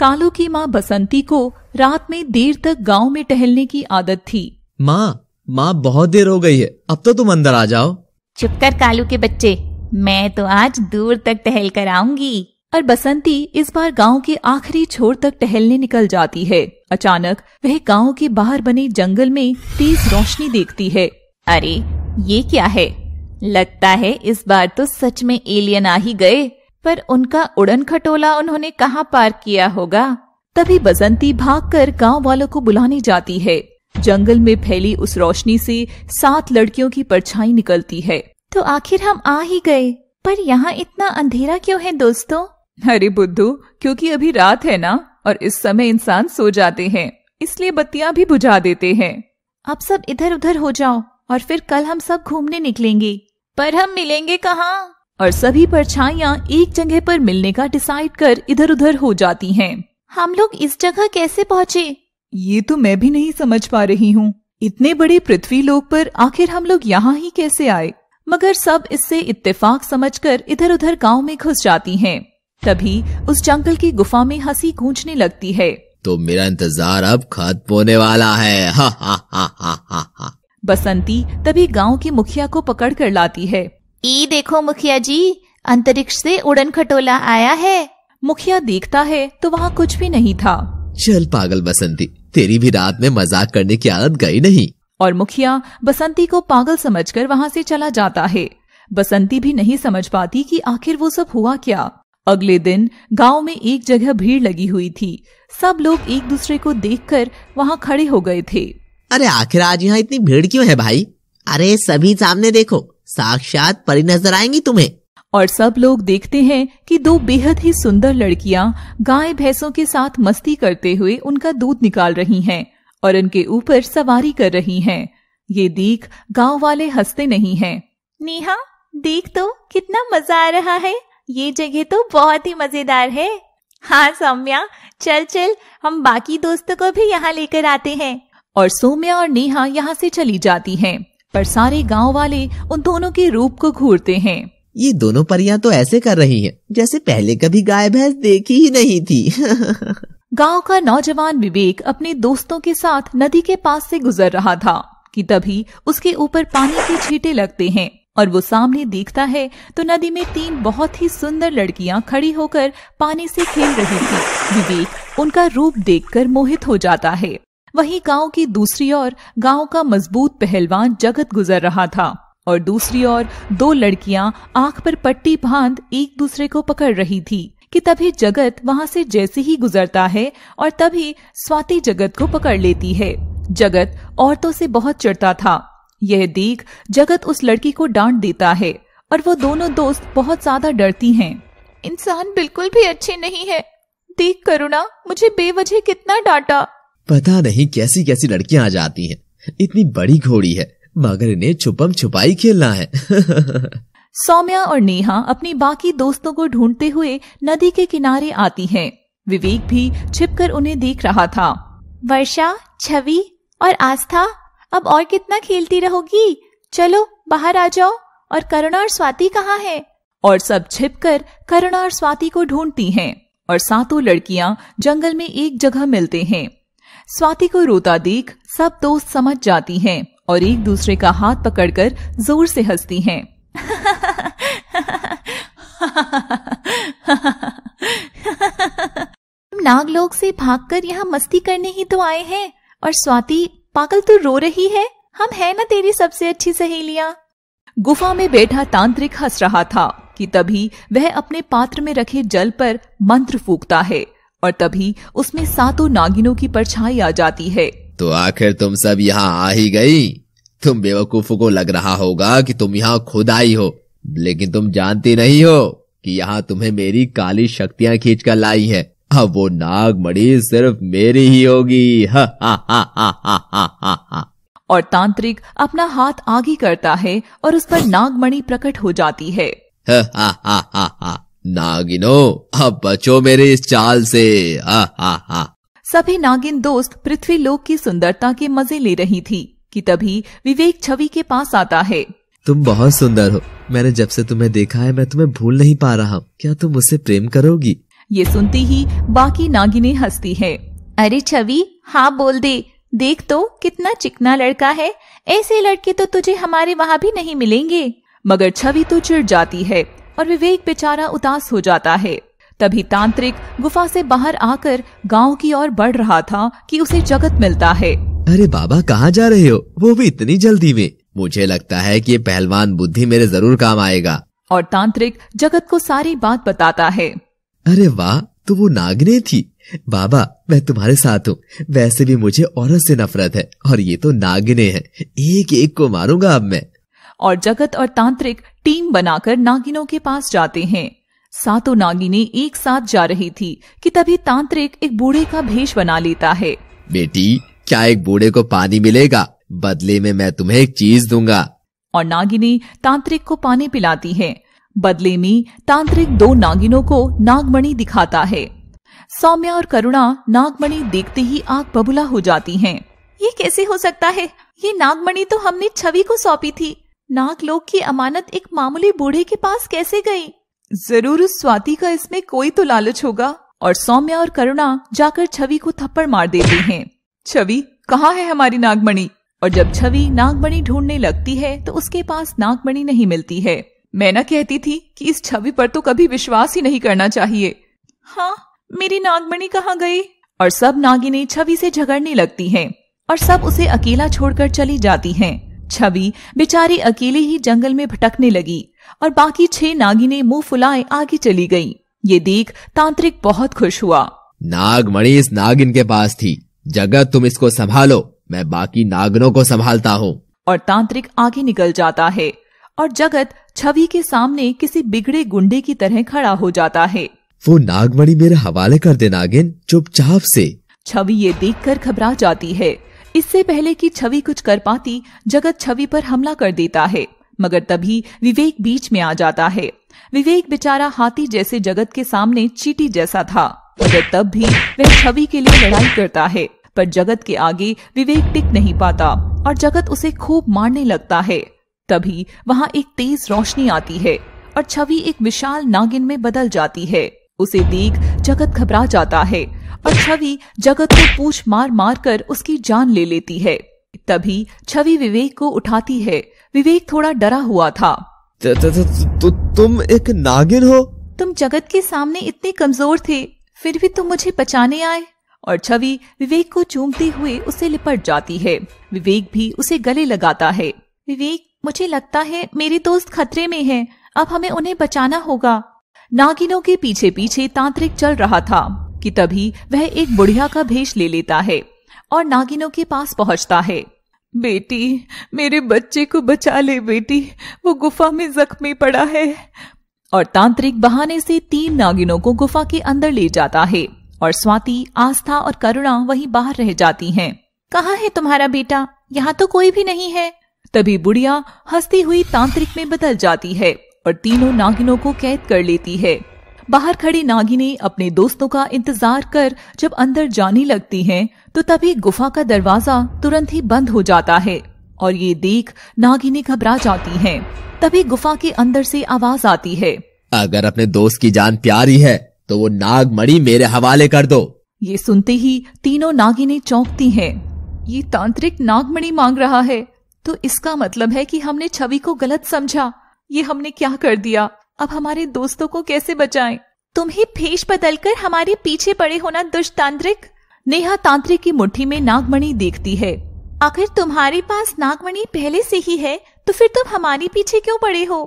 कालू की माँ बसंती को रात में देर तक गांव में टहलने की आदत थी माँ माँ बहुत देर हो गई है अब तो तुम अंदर आ जाओ चुप कर कालू के बच्चे मैं तो आज दूर तक टहल कर आऊंगी और बसंती इस बार गांव के आखिरी छोर तक टहलने निकल जाती है अचानक वह गांव के बाहर बने जंगल में तेज रोशनी देखती है अरे ये क्या है लगता है इस बार तो सच में एलियन आ ही गए पर उनका उड़न खटोला उन्होंने कहाँ पार किया होगा तभी बसंती भागकर गांव वालों को बुलाने जाती है जंगल में फैली उस रोशनी से सात लड़कियों की परछाई निकलती है तो आखिर हम आ ही गए पर यहाँ इतना अंधेरा क्यों है दोस्तों अरे बुद्धू क्योंकि अभी रात है ना और इस समय इंसान सो जाते हैं इसलिए बत्तियां भी बुझा देते हैं अब सब इधर उधर हो जाओ और फिर कल हम सब घूमने निकलेंगे पर हम मिलेंगे कहाँ और सभी परछाइयाँ एक जगह पर मिलने का डिसाइड कर इधर उधर हो जाती हैं। हम लोग इस जगह कैसे पहुँचे ये तो मैं भी नहीं समझ पा रही हूँ इतने बड़े पृथ्वी लोक पर आखिर हम लोग यहाँ ही कैसे आए मगर सब इससे इत्तेफाक समझकर इधर उधर गांव में घुस जाती हैं। तभी उस जंगल की गुफा में हंसी गूंजने लगती है तो मेरा इंतजार अब खत्म होने वाला है हा, हा, हा, हा, हा, हा। बसंती तभी गांव के मुखिया को पकड़ कर लाती है ई देखो मुखिया जी अंतरिक्ष से उड़न खटोला आया है मुखिया देखता है तो वहाँ कुछ भी नहीं था चल पागल बसंती तेरी भी रात में मजाक करने की आदत गई नहीं और मुखिया बसंती को पागल समझकर वहाँ से चला जाता है बसंती भी नहीं समझ पाती कि आखिर वो सब हुआ क्या अगले दिन गांव में एक जगह भीड़ लगी हुई थी सब लोग एक दूसरे को देखकर वहाँ खड़े हो गए थे अरे आखिर आज यहाँ इतनी भीड़ क्यों है भाई अरे सभी सामने देखो साक्षात परी नजर आएंगी तुम्हें और सब लोग देखते हैं कि दो बेहद ही सुंदर लड़कियां गाय भैंसों के साथ मस्ती करते हुए उनका दूध निकाल रही हैं और उनके ऊपर सवारी कर रही हैं। ये देख गांव वाले हंसते नहीं हैं। नेहा देख तो कितना मजा आ रहा है ये जगह तो बहुत ही मजेदार है हाँ सौम्या चल चल हम बाकी दोस्तों को भी यहाँ लेकर आते हैं और सौम्या और नेहा यहाँ से चली जाती हैं। पर सारे गांव वाले उन दोनों के रूप को घूरते हैं ये दोनों परियां तो ऐसे कर रही हैं जैसे पहले कभी गाय भैंस देखी ही नहीं थी गांव का नौजवान विवेक अपने दोस्तों के साथ नदी के पास से गुजर रहा था कि तभी उसके ऊपर पानी के छींटे लगते हैं और वो सामने देखता है तो नदी में तीन बहुत ही सुंदर लड़कियां खड़ी होकर पानी से खेल रही थी विवेक उनका रूप देखकर मोहित हो जाता है वहीं गांव की दूसरी ओर गांव का मजबूत पहलवान जगत गुजर रहा था और दूसरी ओर दो लड़कियां आंख पर पट्टी बांध एक दूसरे को पकड़ रही थी कि तभी जगत वहां से जैसे ही गुजरता है और तभी स्वाति जगत को पकड़ लेती है जगत औरतों से बहुत चढ़ता था यह देख जगत उस लड़की को डांट देता है और वो दोनों दोस्त बहुत ज्यादा डरती हैं। इंसान बिल्कुल भी अच्छे नहीं है देख करुणा मुझे बेवजह कितना डांटा पता नहीं कैसी कैसी लड़कियां आ जाती हैं इतनी बड़ी घोड़ी है मगर इन्हें छुपम छुपाई खेलना है सौम्या और नेहा अपनी बाकी दोस्तों को ढूंढते हुए नदी के किनारे आती हैं। विवेक भी छिपकर उन्हें देख रहा था वर्षा छवि और आस्था अब और कितना खेलती रहोगी चलो बाहर आ जाओ और करुणा और स्वाति कहाँ है और सब छिपकर करुणा और स्वाति को ढूंढती हैं और सातों लड़कियां जंगल में एक जगह मिलते हैं स्वाति को रोता देख सब दोस्त समझ जाती हैं और एक दूसरे का हाथ पकड़कर जोर से हंसती हैं। नागलोक से भागकर यहाँ मस्ती करने ही तो आए हैं और स्वाति पागल तो रो रही है हम है ना तेरी सबसे अच्छी सहेलियाँ गुफा में बैठा तांत्रिक हंस रहा था कि तभी वह अपने पात्र में रखे जल पर मंत्र फूकता है और तभी उसमें सातों नागिनों की परछाई आ जाती है तो आखिर तुम सब यहाँ आ ही गई तुम बेवकूफ को लग रहा होगा कि तुम यहाँ खुद आई हो लेकिन तुम जानती नहीं हो कि यहाँ तुम्हें मेरी काली शक्तियाँ खींच कर लाई है अब हाँ, वो मड़ी सिर्फ मेरी ही होगी हा हा हा हा हा हा हा और तांत्रिक अपना हाथ आगे करता है और उस पर नागमणि प्रकट हो जाती है हा हा हा हा हा नागिनो अब बचो मेरे इस चाल से हा हा हा सभी नागिन दोस्त पृथ्वी लोक की सुंदरता के मजे ले रही थी कि तभी विवेक छवि के पास आता है तुम बहुत सुंदर हो मैंने जब से तुम्हें देखा है मैं तुम्हें भूल नहीं पा रहा हूँ क्या तुम मुझसे प्रेम करोगी ये सुनती ही बाकी नागिने हंसती है अरे छवि हाँ बोल दे देख तो कितना चिकना लड़का है ऐसे लड़के तो तुझे हमारे वहाँ भी नहीं मिलेंगे मगर छवि तो चिड़ जाती है और विवेक बेचारा उदास हो जाता है तभी तांत्रिक गुफा से बाहर आकर गांव की ओर बढ़ रहा था कि उसे जगत मिलता है अरे बाबा कहाँ जा रहे हो वो भी इतनी जल्दी में मुझे लगता है कि ये पहलवान बुद्धि मेरे जरूर काम आएगा और तांत्रिक जगत को सारी बात बताता है अरे वाह तो वो नागने थी बाबा मैं तुम्हारे साथ हूँ वैसे भी मुझे औरत से नफरत है और ये तो नागने हैं एक एक को मारूंगा अब मैं और जगत और तांत्रिक टीम बनाकर नागिनों के पास जाते हैं सातों नागिने एक साथ जा रही थी कि तभी तांत्रिक एक बूढ़े का भेष बना लेता है बेटी क्या एक बूढ़े को पानी मिलेगा बदले में मैं तुम्हें एक चीज दूंगा और नागिनी तांत्रिक को पानी पिलाती है बदले में तांत्रिक दो नागिनों को नागमणि दिखाता है सौम्या और करुणा नागमणि देखते ही आग बबूला हो जाती हैं। ये कैसे हो सकता है ये नागमणि तो हमने छवि को सौंपी थी नागलोक की अमानत एक मामूली बूढ़े के पास कैसे गई जरूर उस स्वाति का इसमें कोई तो लालच होगा और सौम्या और करुणा जाकर छवि को थप्पड़ मार देती हैं। छवि कहाँ है हमारी नागमणि और जब छवि नागमणि ढूंढने लगती है तो उसके पास नागमणि नहीं मिलती है मैं न कहती थी कि इस छवि पर तो कभी विश्वास ही नहीं करना चाहिए हाँ मेरी नागमणि कहाँ गई और सब नागिने छवि से झगड़ने लगती हैं और सब उसे अकेला छोड़कर चली जाती हैं छवि बेचारी अकेले ही जंगल में भटकने लगी और बाकी छह नागिने मुंह फुलाए आगे चली गईं। ये देख तांत्रिक बहुत खुश हुआ नागमणि इस नागिन के पास थी जगत तुम इसको संभालो मैं बाकी नागनों को संभालता हूँ और तांत्रिक आगे निकल जाता है और जगत छवि के सामने किसी बिगड़े गुंडे की तरह खड़ा हो जाता है वो नागमणि मेरे हवाले कर दे नागिन चुपचाप से छवि ये देखकर घबरा जाती है इससे पहले कि छवि कुछ कर पाती जगत छवि पर हमला कर देता है मगर तभी विवेक बीच में आ जाता है विवेक बेचारा हाथी जैसे जगत के सामने चीटी जैसा था मगर तब भी वह छवि के लिए लड़ाई करता है पर जगत के आगे विवेक टिक नहीं पाता और जगत उसे खूब मारने लगता है तभी वहाँ एक तेज रोशनी आती है और छवि एक विशाल नागिन में बदल जाती है उसे देख जगत घबरा जाता है और छवि जगत को पूछ मार मार कर उसकी जान ले लेती है तभी छवि विवेक को उठाती है विवेक थोड़ा डरा हुआ था त, त, त, तुम एक नागिन हो तुम जगत के सामने इतने कमजोर थे फिर भी तुम मुझे बचाने आए और छवि विवेक को चूमते हुए उसे लिपट जाती है विवेक भी उसे गले लगाता है विवेक मुझे लगता है मेरे दोस्त खतरे में हैं अब हमें उन्हें बचाना होगा नागिनों के पीछे पीछे तांत्रिक चल रहा था कि तभी वह एक बुढ़िया का भेष ले लेता है और नागिनों के पास पहुंचता है बेटी मेरे बच्चे को बचा ले बेटी वो गुफा में जख्मी पड़ा है और तांत्रिक बहाने से तीन नागिनों को गुफा के अंदर ले जाता है और स्वाति आस्था और करुणा वहीं बाहर रह जाती हैं। कहाँ है तुम्हारा बेटा यहाँ तो कोई भी नहीं है तभी बुढ़िया हंसती हुई तांत्रिक में बदल जाती है पर तीनों नागिनों को कैद कर लेती है बाहर खड़ी नागिने अपने दोस्तों का इंतजार कर जब अंदर जाने लगती हैं, तो तभी गुफा का दरवाजा तुरंत ही बंद हो जाता है और ये देख नागिने घबरा जाती हैं। तभी गुफा के अंदर से आवाज आती है अगर अपने दोस्त की जान प्यारी है तो वो नागमणि मेरे हवाले कर दो ये सुनते ही तीनों नागिने चौंकती हैं। ये तांत्रिक नागमणि मांग रहा है तो इसका मतलब है कि हमने छवि को गलत समझा ये हमने क्या कर दिया अब हमारे दोस्तों को कैसे बचाएं? तुम्हें भेष बदलकर हमारे पीछे पड़े होना दुष्ट तांत्रिक नेहा तांत्रिक की मुट्ठी में नागमणि देखती है आखिर तुम्हारे पास नागमणि पहले से ही है तो फिर तुम हमारे पीछे क्यों पड़े हो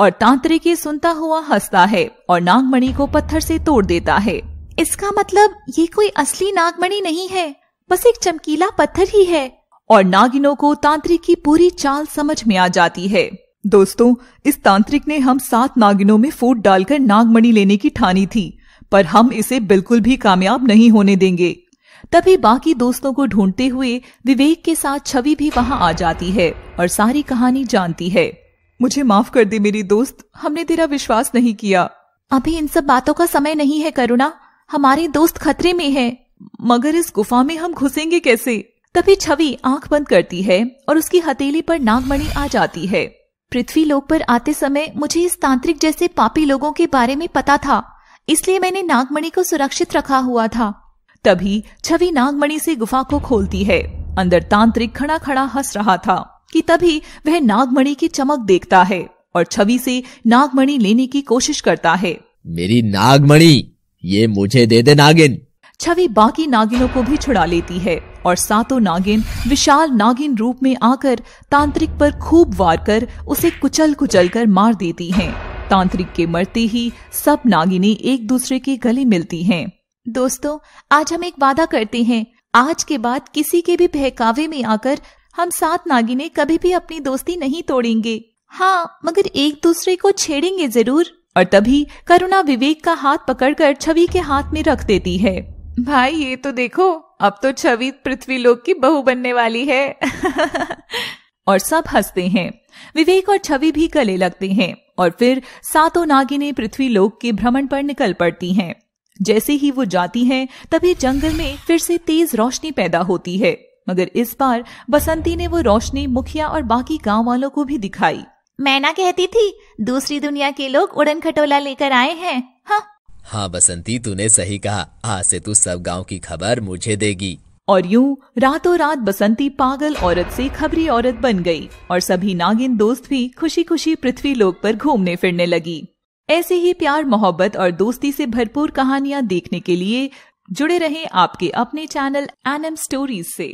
और तांत्रिक ये सुनता हुआ हंसता है और नागमणि को पत्थर से तोड़ देता है इसका मतलब ये कोई असली नागमणि नहीं है बस एक चमकीला पत्थर ही है और नागिनों को तांत्रिक की पूरी चाल समझ में आ जाती है दोस्तों इस तांत्रिक ने हम सात नागिनों में फूट डालकर नागमणि लेने की ठानी थी पर हम इसे बिल्कुल भी कामयाब नहीं होने देंगे तभी बाकी दोस्तों को ढूंढते हुए विवेक के साथ छवि भी वहां आ जाती है और सारी कहानी जानती है मुझे माफ कर दे मेरी दोस्त हमने तेरा विश्वास नहीं किया अभी इन सब बातों का समय नहीं है करुणा हमारे दोस्त खतरे में है मगर इस गुफा में हम घुसेंगे कैसे तभी छवि आंख बंद करती है और उसकी हथेली पर नागमणि आ जाती है पृथ्वी लोक पर आते समय मुझे इस तांत्रिक जैसे पापी लोगों के बारे में पता था इसलिए मैंने नागमणि को सुरक्षित रखा हुआ था तभी छवि नागमणि से गुफा को खोलती है अंदर तांत्रिक खड़ा खड़ा हंस रहा था कि तभी वह नागमणि की चमक देखता है और छवि से नागमणि लेने की कोशिश करता है मेरी नागमणि ये मुझे दे दे नागिन छवि बाकी नागिनों को भी छुड़ा लेती है और सातों नागिन विशाल नागिन रूप में आकर तांत्रिक पर खूब वार कर उसे कुचल कुचल कर मार देती हैं। तांत्रिक के मरते ही सब नागिने एक दूसरे के गले मिलती हैं। दोस्तों आज हम एक वादा करते हैं आज के बाद किसी के भी बहकावे में आकर हम सात नागिने कभी भी अपनी दोस्ती नहीं तोड़ेंगे हाँ मगर एक दूसरे को छेड़ेंगे जरूर और तभी करुणा विवेक का हाथ पकड़कर छवि के हाथ में रख देती है भाई ये तो देखो अब तो छवि पृथ्वी लोक की बहू बनने वाली है और सब हंसते हैं विवेक और छवि भी गले लगते हैं और फिर सातों नागिने पृथ्वी लोक के भ्रमण पर निकल पड़ती हैं जैसे ही वो जाती हैं तभी जंगल में फिर से तेज रोशनी पैदा होती है मगर इस बार बसंती ने वो रोशनी मुखिया और बाकी गांव वालों को भी दिखाई ना कहती थी दूसरी दुनिया के लोग उड़न खटोला लेकर आए हैं हाँ हाँ बसंती तूने सही कहा आज से तू सब गांव की खबर मुझे देगी और यूं रातों रात बसंती पागल औरत से खबरी औरत बन गई और सभी नागिन दोस्त भी खुशी खुशी पृथ्वी लोक पर घूमने फिरने लगी ऐसे ही प्यार मोहब्बत और दोस्ती से भरपूर कहानियाँ देखने के लिए जुड़े रहें आपके अपने चैनल एनएम स्टोरीज से